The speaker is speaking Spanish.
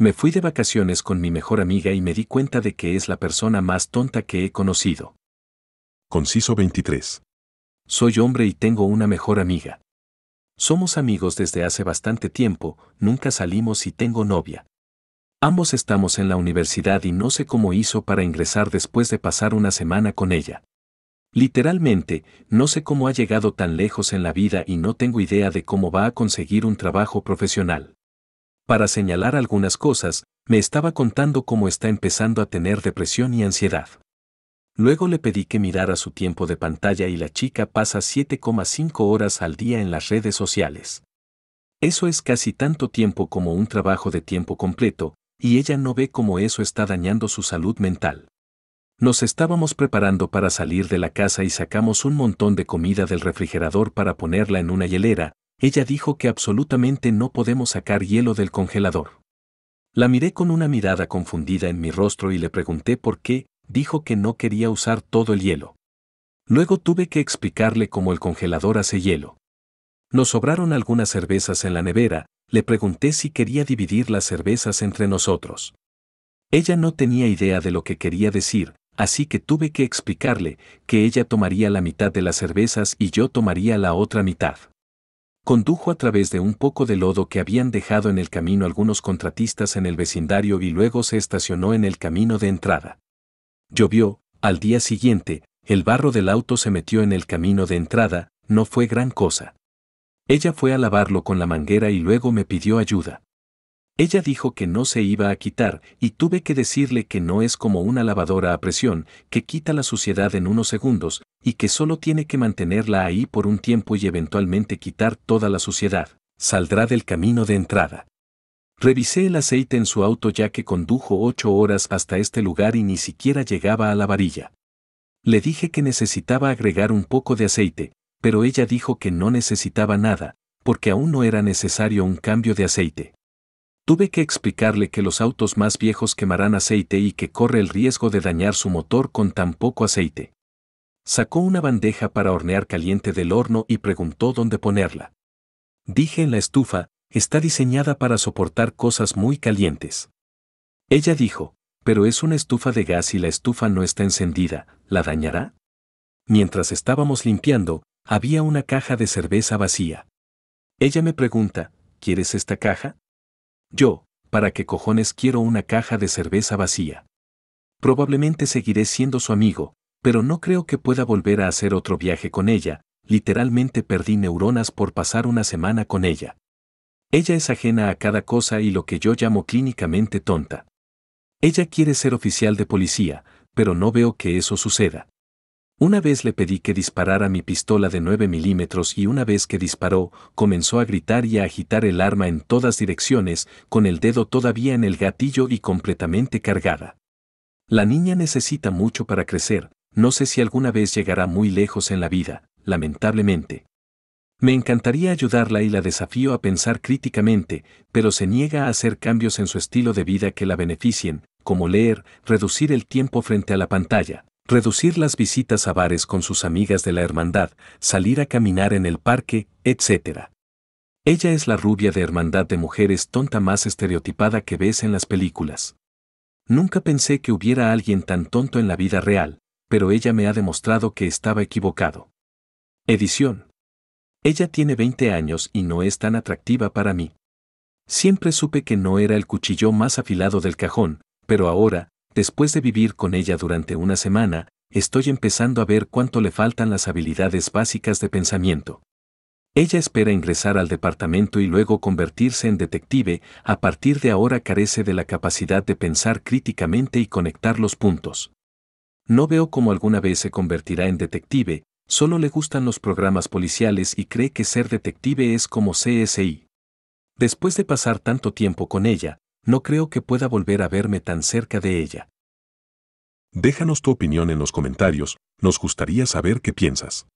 Me fui de vacaciones con mi mejor amiga y me di cuenta de que es la persona más tonta que he conocido. Conciso 23. Soy hombre y tengo una mejor amiga. Somos amigos desde hace bastante tiempo, nunca salimos y tengo novia. Ambos estamos en la universidad y no sé cómo hizo para ingresar después de pasar una semana con ella. Literalmente, no sé cómo ha llegado tan lejos en la vida y no tengo idea de cómo va a conseguir un trabajo profesional para señalar algunas cosas, me estaba contando cómo está empezando a tener depresión y ansiedad. Luego le pedí que mirara su tiempo de pantalla y la chica pasa 7,5 horas al día en las redes sociales. Eso es casi tanto tiempo como un trabajo de tiempo completo, y ella no ve cómo eso está dañando su salud mental. Nos estábamos preparando para salir de la casa y sacamos un montón de comida del refrigerador para ponerla en una hielera, ella dijo que absolutamente no podemos sacar hielo del congelador. La miré con una mirada confundida en mi rostro y le pregunté por qué, dijo que no quería usar todo el hielo. Luego tuve que explicarle cómo el congelador hace hielo. Nos sobraron algunas cervezas en la nevera, le pregunté si quería dividir las cervezas entre nosotros. Ella no tenía idea de lo que quería decir, así que tuve que explicarle que ella tomaría la mitad de las cervezas y yo tomaría la otra mitad condujo a través de un poco de lodo que habían dejado en el camino algunos contratistas en el vecindario y luego se estacionó en el camino de entrada. Llovió, al día siguiente, el barro del auto se metió en el camino de entrada, no fue gran cosa. Ella fue a lavarlo con la manguera y luego me pidió ayuda. Ella dijo que no se iba a quitar y tuve que decirle que no es como una lavadora a presión, que quita la suciedad en unos segundos, y que solo tiene que mantenerla ahí por un tiempo y eventualmente quitar toda la suciedad, saldrá del camino de entrada. Revisé el aceite en su auto ya que condujo ocho horas hasta este lugar y ni siquiera llegaba a la varilla. Le dije que necesitaba agregar un poco de aceite, pero ella dijo que no necesitaba nada, porque aún no era necesario un cambio de aceite. Tuve que explicarle que los autos más viejos quemarán aceite y que corre el riesgo de dañar su motor con tan poco aceite. Sacó una bandeja para hornear caliente del horno y preguntó dónde ponerla. Dije en la estufa, está diseñada para soportar cosas muy calientes. Ella dijo, pero es una estufa de gas y la estufa no está encendida, ¿la dañará? Mientras estábamos limpiando, había una caja de cerveza vacía. Ella me pregunta, ¿quieres esta caja? Yo, ¿para qué cojones quiero una caja de cerveza vacía? Probablemente seguiré siendo su amigo, pero no creo que pueda volver a hacer otro viaje con ella, literalmente perdí neuronas por pasar una semana con ella. Ella es ajena a cada cosa y lo que yo llamo clínicamente tonta. Ella quiere ser oficial de policía, pero no veo que eso suceda. Una vez le pedí que disparara mi pistola de 9 milímetros y una vez que disparó, comenzó a gritar y a agitar el arma en todas direcciones, con el dedo todavía en el gatillo y completamente cargada. La niña necesita mucho para crecer, no sé si alguna vez llegará muy lejos en la vida, lamentablemente. Me encantaría ayudarla y la desafío a pensar críticamente, pero se niega a hacer cambios en su estilo de vida que la beneficien, como leer, reducir el tiempo frente a la pantalla, reducir las visitas a bares con sus amigas de la hermandad, salir a caminar en el parque, etc. Ella es la rubia de hermandad de mujeres tonta más estereotipada que ves en las películas. Nunca pensé que hubiera alguien tan tonto en la vida real, pero ella me ha demostrado que estaba equivocado. Edición. Ella tiene 20 años y no es tan atractiva para mí. Siempre supe que no era el cuchillo más afilado del cajón, pero ahora, después de vivir con ella durante una semana, estoy empezando a ver cuánto le faltan las habilidades básicas de pensamiento. Ella espera ingresar al departamento y luego convertirse en detective, a partir de ahora carece de la capacidad de pensar críticamente y conectar los puntos. No veo cómo alguna vez se convertirá en detective, solo le gustan los programas policiales y cree que ser detective es como CSI. Después de pasar tanto tiempo con ella, no creo que pueda volver a verme tan cerca de ella. Déjanos tu opinión en los comentarios, nos gustaría saber qué piensas.